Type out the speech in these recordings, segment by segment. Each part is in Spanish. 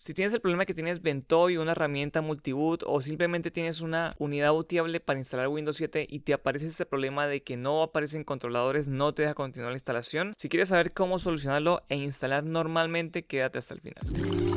Si tienes el problema que tienes Ventoy, una herramienta multiboot o simplemente tienes una unidad booteable para instalar Windows 7 y te aparece ese problema de que no aparecen controladores, no te deja continuar la instalación. Si quieres saber cómo solucionarlo e instalar normalmente, quédate hasta el final.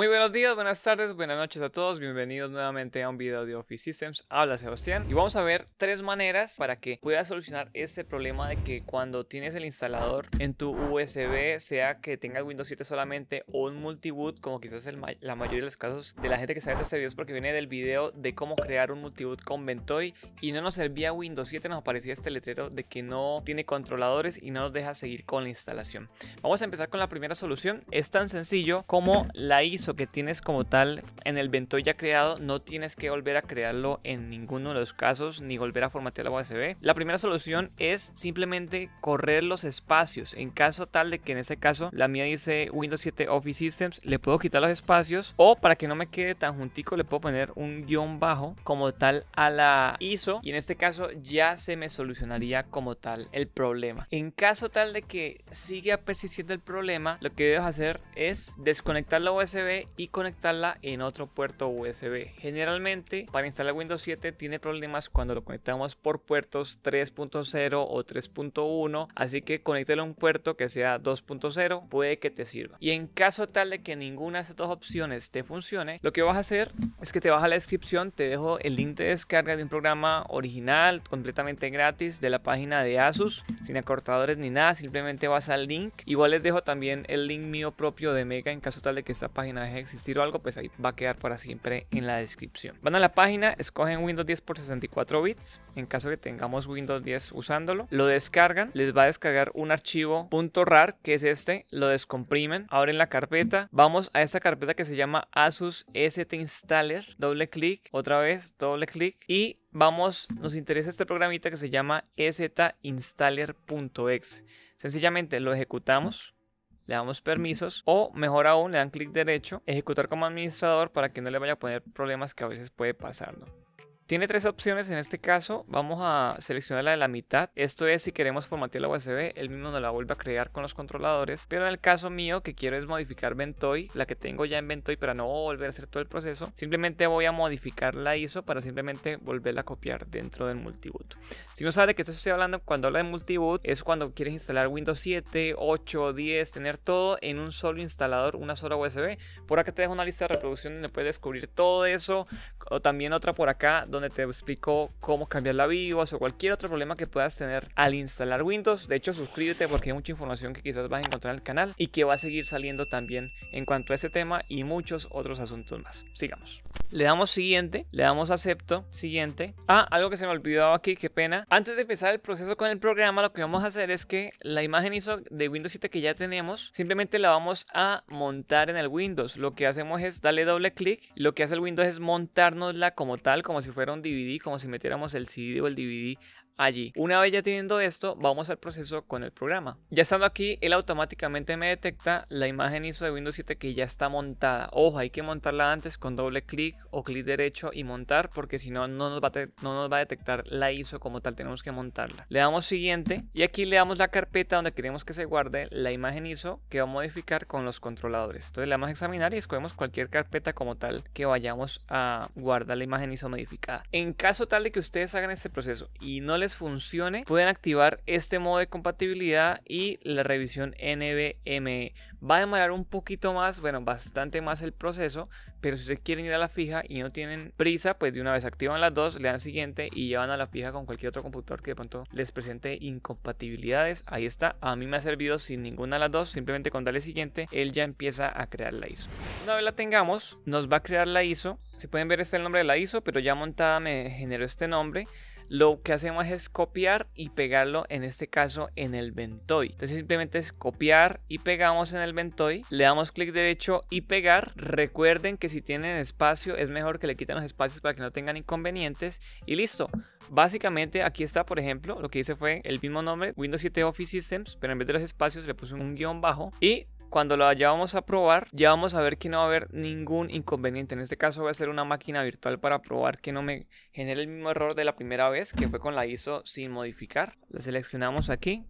Muy buenos días, buenas tardes, buenas noches a todos, bienvenidos nuevamente a un video de Office Systems, habla Sebastián y vamos a ver tres maneras para que puedas solucionar este problema de que cuando tienes el instalador en tu USB, sea que tengas Windows 7 solamente o un multiboot, como quizás el la mayoría de los casos de la gente que sabe viendo este video es porque viene del video de cómo crear un multiboot con Ventoy y no nos servía Windows 7, nos aparecía este letrero de que no tiene controladores y no nos deja seguir con la instalación. Vamos a empezar con la primera solución, es tan sencillo como la ISO que tienes como tal en el vento ya creado, no tienes que volver a crearlo en ninguno de los casos ni volver a formatear la USB. La primera solución es simplemente correr los espacios. En caso tal de que en ese caso la mía dice Windows 7 Office Systems, le puedo quitar los espacios o para que no me quede tan juntico le puedo poner un guión bajo como tal a la ISO y en este caso ya se me solucionaría como tal el problema. En caso tal de que siga persistiendo el problema, lo que debes hacer es desconectar la USB y conectarla en otro puerto USB. Generalmente para instalar Windows 7 tiene problemas cuando lo conectamos por puertos 3.0 o 3.1, así que conéctelo a un puerto que sea 2.0, puede que te sirva. Y en caso tal de que ninguna de estas dos opciones te funcione, lo que vas a hacer es que te vas a la descripción, te dejo el link de descarga de un programa original completamente gratis de la página de Asus, sin acortadores ni nada, simplemente vas al link. Igual les dejo también el link mío propio de Mega en caso tal de que esta página deja existir o algo, pues ahí va a quedar para siempre en la descripción. Van a la página, escogen Windows 10 por 64 bits, en caso que tengamos Windows 10 usándolo, lo descargan, les va a descargar un archivo .rar que es este, lo descomprimen, en la carpeta, vamos a esta carpeta que se llama Asus ST Installer, doble clic, otra vez doble clic y vamos, nos interesa este programita que se llama ezinstaller.exe. Sencillamente lo ejecutamos le damos permisos o mejor aún le dan clic derecho, ejecutar como administrador para que no le vaya a poner problemas que a veces puede pasar. ¿no? Tiene tres opciones en este caso. Vamos a seleccionar la de la mitad. Esto es si queremos formatear la USB, él mismo nos la vuelve a crear con los controladores. Pero en el caso mío que quiero es modificar Ventoy, la que tengo ya en Ventoy para no volver a hacer todo el proceso, simplemente voy a modificar la ISO para simplemente volverla a copiar dentro del multiboot. Si no sabes de qué estoy hablando, cuando habla de multiboot es cuando quieres instalar Windows 7, 8, 10, tener todo en un solo instalador, una sola USB. Por acá te dejo una lista de reproducción donde puedes descubrir todo eso o también otra por acá donde donde te explico cómo cambiar la BIOS o cualquier otro problema que puedas tener al instalar Windows. De hecho, suscríbete porque hay mucha información que quizás vas a encontrar en el canal y que va a seguir saliendo también en cuanto a este tema y muchos otros asuntos más. Sigamos. Le damos siguiente, le damos acepto, siguiente. Ah, algo que se me olvidaba aquí, qué pena. Antes de empezar el proceso con el programa, lo que vamos a hacer es que la imagen ISO de Windows 7 que ya tenemos, simplemente la vamos a montar en el Windows. Lo que hacemos es darle doble clic. Lo que hace el Windows es montarnosla como tal, como si fuera un DVD, como si metiéramos el CD o el DVD allí. Una vez ya teniendo esto, vamos al proceso con el programa. Ya estando aquí, él automáticamente me detecta la imagen ISO de Windows 7 que ya está montada. Ojo, hay que montarla antes con doble clic o clic derecho y montar porque si no, no nos, va no nos va a detectar la ISO como tal, tenemos que montarla. Le damos siguiente y aquí le damos la carpeta donde queremos que se guarde la imagen ISO que va a modificar con los controladores. Entonces le damos a examinar y escogemos cualquier carpeta como tal que vayamos a guardar la imagen ISO modificada. En caso tal de que ustedes hagan este proceso y no les funcione, pueden activar este modo de compatibilidad y la revisión NVMe. Va a demorar un poquito más, bueno, bastante más el proceso, pero si ustedes quieren ir a la fija y no tienen prisa, pues de una vez activan las dos, le dan siguiente y llevan a la fija con cualquier otro computador que de pronto les presente incompatibilidades. Ahí está, a mí me ha servido sin ninguna de las dos, simplemente con darle siguiente, él ya empieza a crear la ISO. Una vez la tengamos, nos va a crear la ISO. Si pueden ver, este el nombre de la ISO, pero ya montada me generó este nombre lo que hacemos es copiar y pegarlo en este caso en el Ventoy. Entonces simplemente es copiar y pegamos en el Ventoy, le damos clic derecho y pegar. Recuerden que si tienen espacio es mejor que le quiten los espacios para que no tengan inconvenientes y listo. Básicamente aquí está, por ejemplo, lo que hice fue el mismo nombre, Windows 7 Office Systems, pero en vez de los espacios le puse un guión bajo y cuando lo vayamos a probar, ya vamos a ver que no va a haber ningún inconveniente. En este caso va a ser una máquina virtual para probar que no me genere el mismo error de la primera vez, que fue con la ISO sin modificar. La seleccionamos aquí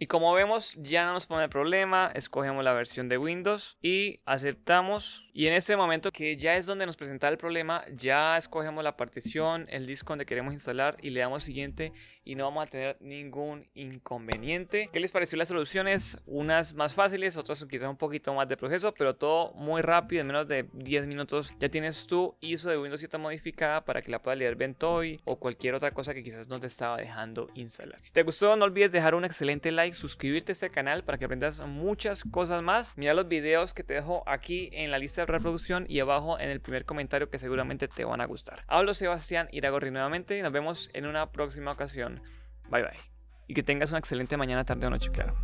y como vemos, ya no nos pone problema, escogemos la versión de Windows y aceptamos. Y en este momento que ya es donde nos presenta el problema, ya escogemos la partición, el disco donde queremos instalar y le damos siguiente y no vamos a tener ningún inconveniente. ¿Qué les pareció las soluciones? Unas más fáciles, otras quizás un poquito más de proceso, pero todo muy rápido, en menos de 10 minutos ya tienes tu ISO de Windows 7 modificada para que la puedas leer Ventoy o cualquier otra cosa que quizás no te estaba dejando instalar. Si te gustó, no olvides dejar un excelente like suscribirte a este canal para que aprendas muchas cosas más. Mira los videos que te dejo aquí en la lista de reproducción y abajo en el primer comentario que seguramente te van a gustar. Hablo Sebastián Iragorri nuevamente y nos vemos en una próxima ocasión. Bye bye. Y que tengas una excelente mañana, tarde o noche, claro.